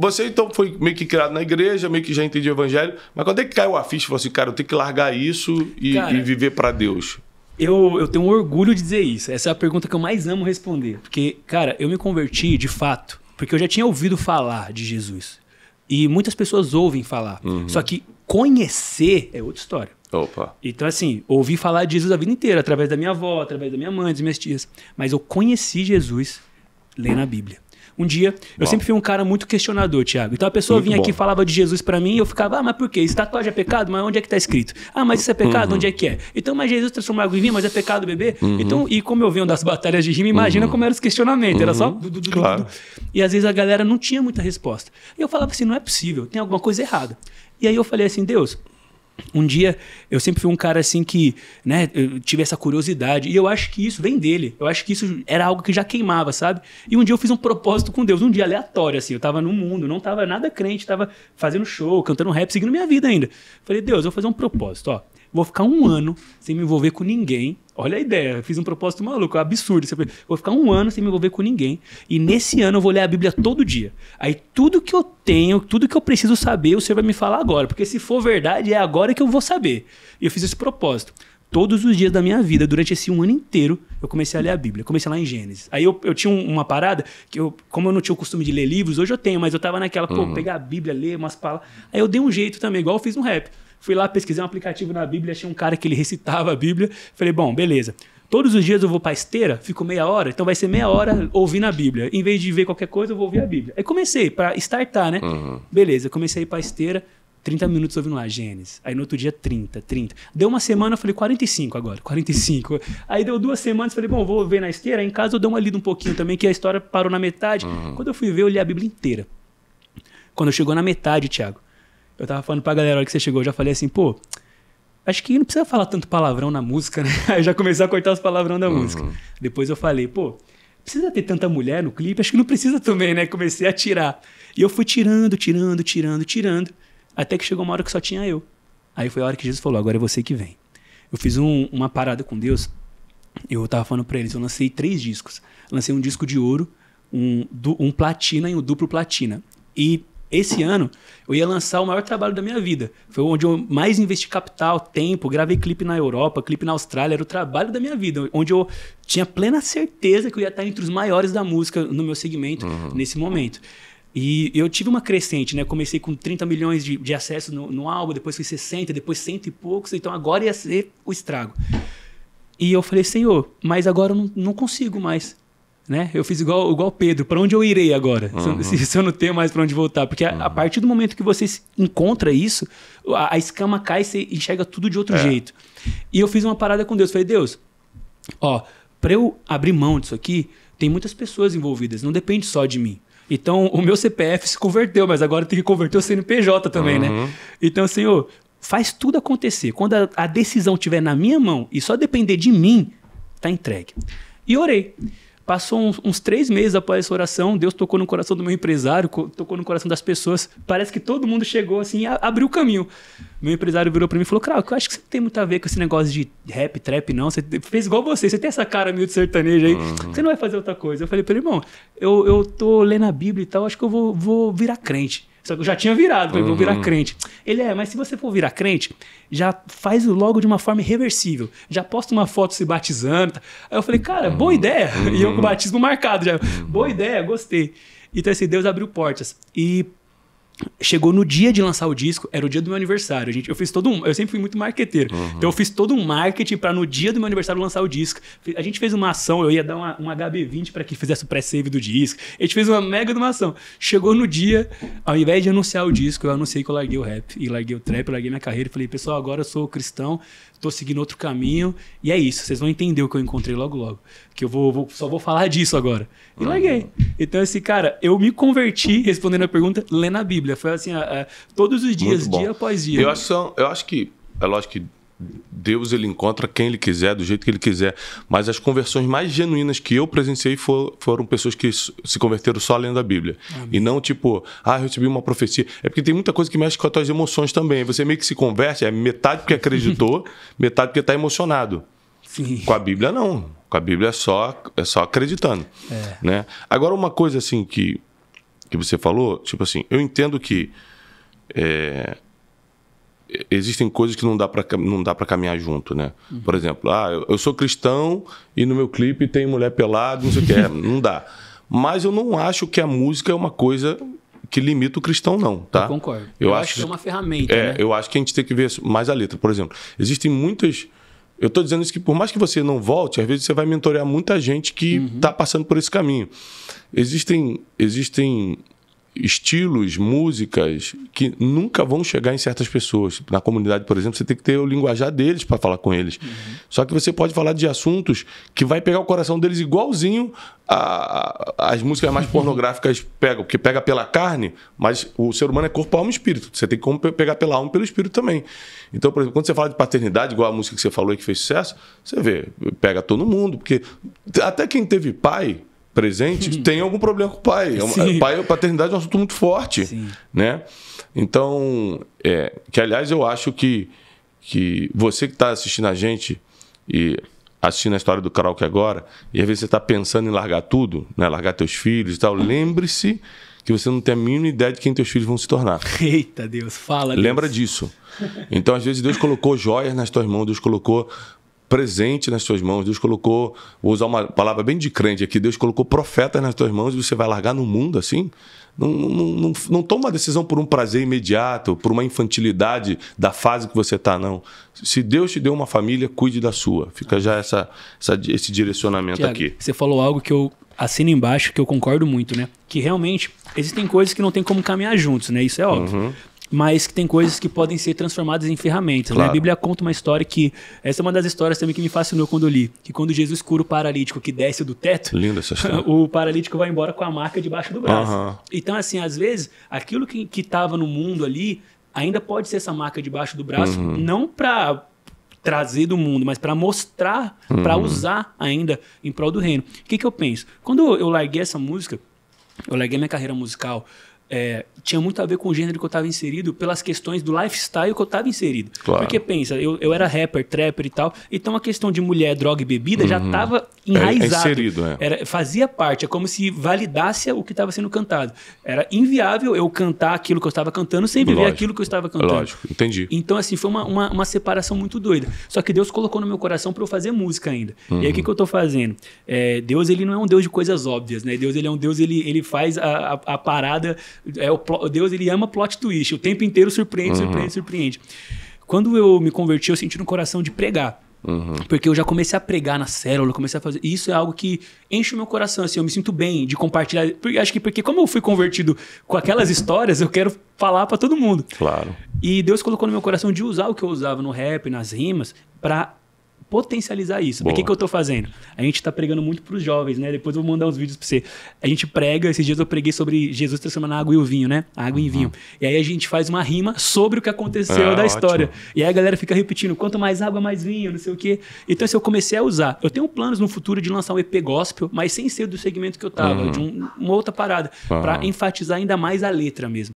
Você então foi meio que criado na igreja, meio que já entendia o evangelho, mas quando é que caiu a ficha e falou assim, cara, eu tenho que largar isso e, cara, e viver para Deus? Eu, eu tenho orgulho de dizer isso. Essa é a pergunta que eu mais amo responder. Porque, cara, eu me converti de fato, porque eu já tinha ouvido falar de Jesus. E muitas pessoas ouvem falar. Uhum. Só que conhecer é outra história. Opa. Então, assim, ouvi falar de Jesus a vida inteira, através da minha avó, através da minha mãe, das minhas tias. Mas eu conheci Jesus lendo a Bíblia um dia. Eu sempre fui um cara muito questionador, Thiago. Então a pessoa muito vinha bom. aqui e falava de Jesus para mim e eu ficava, ah, mas por quê? Isso tatuagem tá é pecado? Mas onde é que tá escrito? Ah, mas isso é pecado? Uhum. Onde é que é? Então, mas Jesus transformou água em vinho, mas é pecado beber? Uhum. Então, e como eu venho das batalhas de rima, imagina uhum. como eram os questionamentos. Era só. Uhum. claro. E às vezes a galera não tinha muita resposta. E eu falava assim, não é possível, tem alguma coisa errada. E aí eu falei assim, Deus, um dia, eu sempre fui um cara assim que, né, tive essa curiosidade. E eu acho que isso vem dele. Eu acho que isso era algo que já queimava, sabe? E um dia eu fiz um propósito com Deus, um dia aleatório, assim. Eu tava no mundo, não tava nada crente, tava fazendo show, cantando rap, seguindo minha vida ainda. Falei, Deus, eu vou fazer um propósito, ó vou ficar um ano sem me envolver com ninguém. Olha a ideia, fiz um propósito maluco, absurdo. Vou ficar um ano sem me envolver com ninguém. E nesse ano eu vou ler a Bíblia todo dia. Aí tudo que eu tenho, tudo que eu preciso saber, o Senhor vai me falar agora. Porque se for verdade, é agora que eu vou saber. E eu fiz esse propósito todos os dias da minha vida, durante esse um ano inteiro, eu comecei a ler a Bíblia. Comecei lá em Gênesis. Aí eu, eu tinha uma parada que eu, como eu não tinha o costume de ler livros, hoje eu tenho, mas eu tava naquela, pô, uhum. pegar a Bíblia, ler umas palavras. Aí eu dei um jeito também, igual eu fiz no rap. Fui lá, pesquisei um aplicativo na Bíblia, achei um cara que ele recitava a Bíblia. Falei, bom, beleza. Todos os dias eu vou pra esteira, fico meia hora, então vai ser meia hora ouvindo a Bíblia. Em vez de ver qualquer coisa, eu vou ouvir a Bíblia. Aí comecei, para startar, né? Uhum. Beleza, comecei a ir pra esteira, 30 minutos ouvindo lá, Gênesis. Aí no outro dia, 30, 30. Deu uma semana, eu falei, 45 agora, 45. Aí deu duas semanas, falei, bom, vou ver na esteira. Aí em casa eu dei uma lida um pouquinho também, que a história parou na metade. Uhum. Quando eu fui ver, eu li a Bíblia inteira. Quando chegou na metade, Tiago, eu tava falando pra galera, a hora que você chegou, eu já falei assim, pô, acho que não precisa falar tanto palavrão na música, né? Aí eu já comecei a cortar os palavrão da uhum. música. Depois eu falei, pô, precisa ter tanta mulher no clipe? Acho que não precisa também, né? Comecei a tirar. E eu fui tirando, tirando, tirando, tirando. Até que chegou uma hora que só tinha eu. Aí foi a hora que Jesus falou: agora é você que vem. Eu fiz um, uma parada com Deus. Eu tava falando pra eles: eu lancei três discos. Lancei um disco de ouro, um, um platina e um duplo platina. E esse ano eu ia lançar o maior trabalho da minha vida. Foi onde eu mais investi capital, tempo, gravei clipe na Europa, clipe na Austrália, era o trabalho da minha vida, onde eu tinha plena certeza que eu ia estar entre os maiores da música no meu segmento uhum. nesse momento. E eu tive uma crescente, né? Comecei com 30 milhões de, de acessos no, no álbum, depois foi 60, depois cento e poucos, então agora ia ser o estrago. E eu falei, Senhor, mas agora eu não, não consigo mais né? Eu fiz igual igual Pedro, para onde eu irei agora? Uhum. Se, se, eu não tenho mais para onde voltar, porque a, uhum. a, partir do momento que você encontra isso, a, a escama cai, você enxerga tudo de outro é. jeito. E eu fiz uma parada com Deus, falei: "Deus, ó, para eu abrir mão disso aqui, tem muitas pessoas envolvidas, não depende só de mim. Então, o meu CPF se converteu, mas agora tem que converter o CNPJ também, né? uhum. né? Então, Senhor, faz tudo acontecer. Quando a, a decisão estiver na minha mão e só depender de mim, tá entregue. E orei. Passou uns, uns, três meses após essa oração, Deus tocou no coração do meu empresário, tocou no coração das pessoas. Parece que todo mundo chegou assim, e abriu o caminho. Meu empresário virou para mim e falou: Crau, eu acho que você não tem muito a ver com esse negócio de rap, trap, não. Você fez igual você, você tem essa cara meio de sertanejo aí, uhum. você não vai fazer outra coisa. Eu falei para ele: irmão, eu, eu tô lendo a Bíblia e tal, acho que eu vou, vou virar crente. Só que eu já tinha virado, falei, uhum. vou virar uhum. crente. Ele é, mas se você for virar crente, já faz logo de uma forma irreversível. Já posta uma foto se batizando. Tá? Aí eu falei, cara, boa uhum. ideia. Uhum. E eu com o uhum. batismo marcado já. Boa ideia, gostei. Então, esse assim, Deus abriu portas. E Chegou no dia de lançar o disco, era o dia do meu aniversário, gente. Eu fiz todo um, eu sempre fui muito marqueteiro. Uhum. Então eu fiz todo um marketing para no dia do meu aniversário lançar o disco. A gente fez uma ação, eu ia dar uma, um HB20 para que fizesse o pré-save do disco. A gente fez uma mega de uma ação. Chegou no dia, ao invés de anunciar o disco, eu anunciei que eu larguei o rap e larguei o trap, larguei minha carreira e falei: "Pessoal, agora eu sou cristão, tô seguindo outro caminho. E é isso, vocês vão entender o que eu encontrei logo, logo. Que eu vou, vou só vou falar disso agora. E uhum. larguei. Então, esse assim, cara, eu me converti, respondendo a pergunta, lendo a Bíblia. Foi assim, a, a, todos os dias, dia após dia. Eu acho, eu acho que, é lógico que Deus ele encontra quem ele quiser, do jeito que ele quiser. Mas as conversões mais genuínas que eu presenciei for, foram pessoas que se converteram só lendo a Bíblia. Amém. E não tipo, ah, eu recebi uma profecia. É porque tem muita coisa que mexe com as tuas emoções também. Você meio que se converte, é metade porque acreditou, metade porque está emocionado. Sim. Com a Bíblia, não. Com a Bíblia é só, é só acreditando. É. Né? Agora, uma coisa assim que, que você falou, tipo assim, eu entendo que. É, existem coisas que não dá para não dá para caminhar junto, né? Uhum. Por exemplo, ah, eu, eu sou cristão e no meu clipe tem mulher pelada, não sei o que, é, não dá. Mas eu não acho que a música é uma coisa que limita o cristão, não, tá? Eu concordo. Eu, eu acho, acho que é uma ferramenta. É, né? eu acho que a gente tem que ver mais a letra. Por exemplo, existem muitas. Eu estou dizendo isso que por mais que você não volte, às vezes você vai mentorear muita gente que está uhum. Tá passando por esse caminho. Existem, existem estilos, músicas que nunca vão chegar em certas pessoas. Na comunidade, por exemplo, você tem que ter o linguajar deles para falar com eles. Uhum. Só que você pode falar de assuntos que vai pegar o coração deles igualzinho a, a, as músicas mais pornográficas pegam, porque pega pela carne, mas o ser humano é corpo, alma e espírito. Você tem como pegar pela alma e pelo espírito também. Então, por exemplo, quando você fala de paternidade, igual a música que você falou aí que fez sucesso, você vê, pega todo mundo, porque até quem teve pai presente tem algum problema com o pai. É Sim. Pai, paternidade é um assunto muito forte, né? Então, é, que aliás eu acho que que você que está assistindo a gente e assistindo a história do que agora, e às vezes você está pensando em largar tudo, né? largar teus filhos e tal, lembre-se que você não tem a mínima ideia de quem teus filhos vão se tornar. Eita Deus, fala. Lembra Deus. disso. Então, às vezes, Deus colocou joias nas tuas mãos, Deus colocou presente nas suas mãos. Deus colocou, vou usar uma palavra bem de crente aqui, Deus colocou profetas nas suas mãos e você vai largar no mundo assim? Não, não, não, não toma uma decisão por um prazer imediato, por uma infantilidade da fase que você está, não. Se Deus te deu uma família, cuide da sua. Fica já essa, essa esse direcionamento Tiago, aqui. Você falou algo que eu assino embaixo, que eu concordo muito, né? Que realmente existem coisas que não tem como caminhar juntos, né? Isso é óbvio. Uhum mas que tem coisas que podem ser transformadas em ferramentas. Claro. Né? A Bíblia conta uma história que. Essa é uma das histórias também que me fascinou quando li. Que quando Jesus cura o paralítico que desce do teto, Linda essa história. o paralítico vai embora com a marca debaixo do braço. Uhum. Então, assim, às vezes, aquilo que estava no mundo ali ainda pode ser essa marca debaixo do braço, uhum. não para trazer do mundo, mas para mostrar, uhum. para usar ainda em prol do reino. O que, que eu penso? Quando eu larguei essa música, eu larguei minha carreira musical é, tinha muito a ver com o gênero que eu estava inserido, pelas questões do lifestyle que eu estava inserido. Claro. Porque pensa, eu, eu era rapper, trapper e tal, então a questão de mulher, droga e bebida uhum. já estava enraizado. É, é inserido, é. Era, fazia parte, é como se validasse o que estava sendo cantado. Era inviável eu cantar aquilo que eu estava cantando sem viver Lógico. aquilo que eu estava cantando. Lógico, entendi. Então, assim, foi uma, uma, uma separação muito doida. Só que Deus colocou no meu coração para eu fazer música ainda. Uhum. E aí, o que, uhum. que eu estou fazendo? É, Deus, ele não é um Deus de coisas óbvias, né? Deus, ele é um Deus, ele, ele faz a, a, a parada é o Deus ele ama plot twist. O tempo inteiro surpreende, uhum. surpreende, surpreende. Quando eu me converti, eu senti no coração de pregar. Uhum. Porque eu já comecei a pregar na célula, comecei a fazer. E isso é algo que enche o meu coração, assim, eu me sinto bem de compartilhar. Porque, acho que porque, como eu fui convertido com aquelas histórias, eu quero falar para todo mundo. Claro. E Deus colocou no meu coração de usar o que eu usava no rap, nas rimas, para potencializar isso. O que, que eu estou fazendo? A gente está pregando muito para os jovens, né? Depois eu vou mandar uns vídeos para você. A gente prega, esses dias eu preguei sobre Jesus transformando a água e o vinho, né? A água uhum. em vinho. E aí a gente faz uma rima sobre o que aconteceu é, da história. E aí a galera fica repetindo, quanto mais água, mais vinho, não sei o quê. Então, se assim, eu comecei a usar. Eu tenho planos no futuro de lançar um EP gospel, mas sem ser do segmento que eu tava, uhum. de um, uma outra parada, uhum. para enfatizar ainda mais a letra mesmo.